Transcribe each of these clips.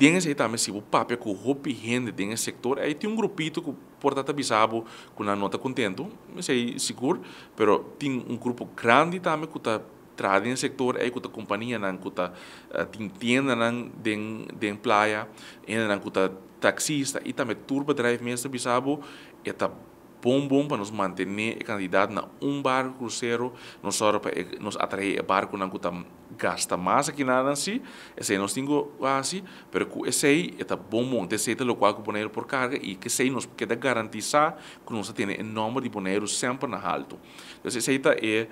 tem esse também se o papel que é o hopi rende dengan sector, aí tem um grupito que porta tabisabo com a nota contento, mas aí seguro, pero tem um grupo grande também que está trading sector com a kompanya nang né, kuta uh, eh, tintienda nang né, den den playa en né, com kuta taxista e também turba drive mesmo bisabo eta tá bom bom para nos manter a quantidade na um barco cruzeiro nós hora para nos atrair barco na cuta gasta mais aqui nada assim esse nós tingo assim pero que esse aí está bom bom esse aí o local que boneiro por carga e que esse aí nos queda garantizar que nós tem o número de boneiros sempre na alto então esse aí está é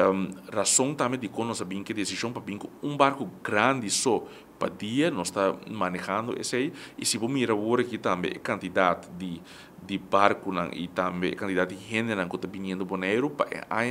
um, razão também de que nós abrimos que decisão para abrir um barco grande só para dia nós está manejando esse aí e se vou mirar agora aqui também a quantidade de de barco e também quantidade de gente que está vindo para Bonaire.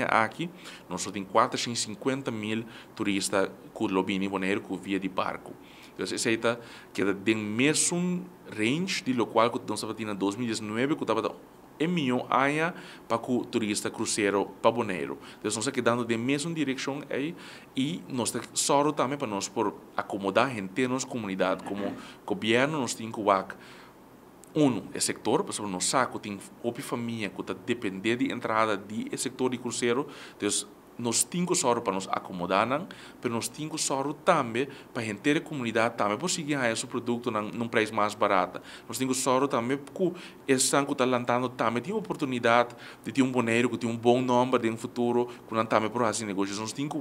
Aqui, nós temos 450 mil turistas que estão vindo Boneiro com via de barco. Então, essa aí a que de mesmo range de local que nós estávamos em 2019, que estava em minha área para o turista cruzeiro para Boneiro. Então, nós estamos dando de mesma direção aí e nós temos estamos também para nós por acomodar gente, nossa comunidade, como governo, nós temos que um, o é setor, por exemplo, no saco, tem família que está dependendo de entrada de setor de cruzeiro. Então, nós temos sorro para nos acomodar, não, mas nós temos sorro também para a inteira comunidade também conseguir esse produto num, preço mais barato. Nós temos sorro também porque esse sangue está lançando também tem oportunidade de ter um boneiro, que tem um bom nome de um futuro, que não também por fazer negócios. Nós temos que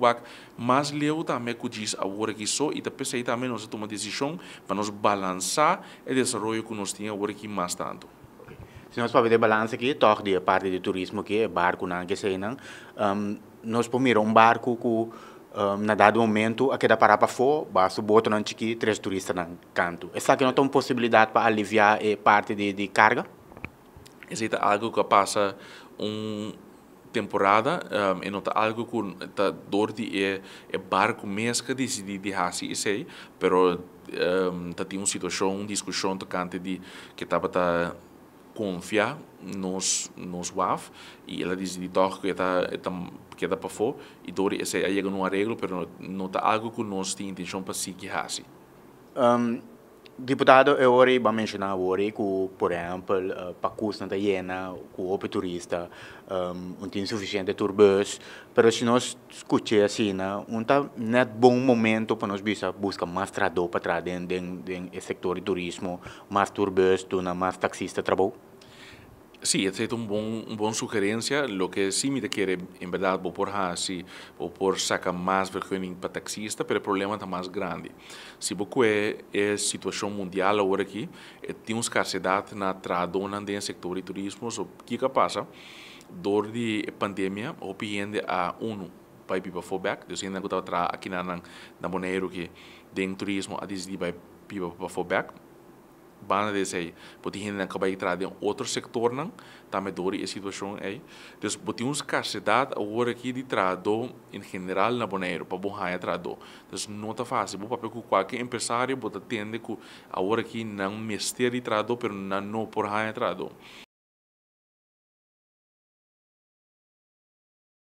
mas leu também que diz agora que só e depois aí também nós tomamos decisão para nos balançar o desenvolvimento que nós temos agora aqui mais tanto. Se nós para ver o aqui, toque a parte de turismo que é barco, não que sei, não. Um, nós podemos um barco que, um, na dado momento, a queda parar para fora, basta botar não que três turistas no canto. Essa é que não tem possibilidade para aliviar eh, parte de, de carga? Existe algo que passa um temporada um, ehm, e não tá algo com tá dor de é, é barco mesmo que decidi de hasi e sei, pero um, ehm, tá uma situação, uma discussão tocante de que tava tá confiar nos, nos WAF e ela diz de toque que está, está que está para fora e dori se chega num arreglo, pero não está algo que nós temos intenção para seguir assim. Um, deputado, eu ori mencionar ori que, por exemplo, uh, para custo da Iena, que o turista um, não tem suficiente turbos, mas se nós escutar assim, né, não está nem é bom momento para nós buscar mais trabalho para trás dentro do setor de turismo, mais turbos, mais taxista trabalho. Sí, ha es una buena sugerencia. Lo que sí me quiere, en verdad, es por así, por sacar más versiones para taxista, pero el problema está más grande. Si vos es situación mundial ahora aquí, eh, tenemos escasez na tradona en el sector de turismo, so, ¿qué pasa? Durante de pandemia, o de a uno para ir para bac yo siento que estaba aquí en Monero, que el turismo, a decir para ir para bac Bangladesh aí, porque ainda não vai de em outro setor não, também dori a situação aí. Então, porque uns capacidade agora aqui de trado em geral na Bonaire, para bom raia é trado. Então, não tá fácil, bom papel com qualquer empresário, bota tende que agora aqui não mestre de trado, na não por raia é trado.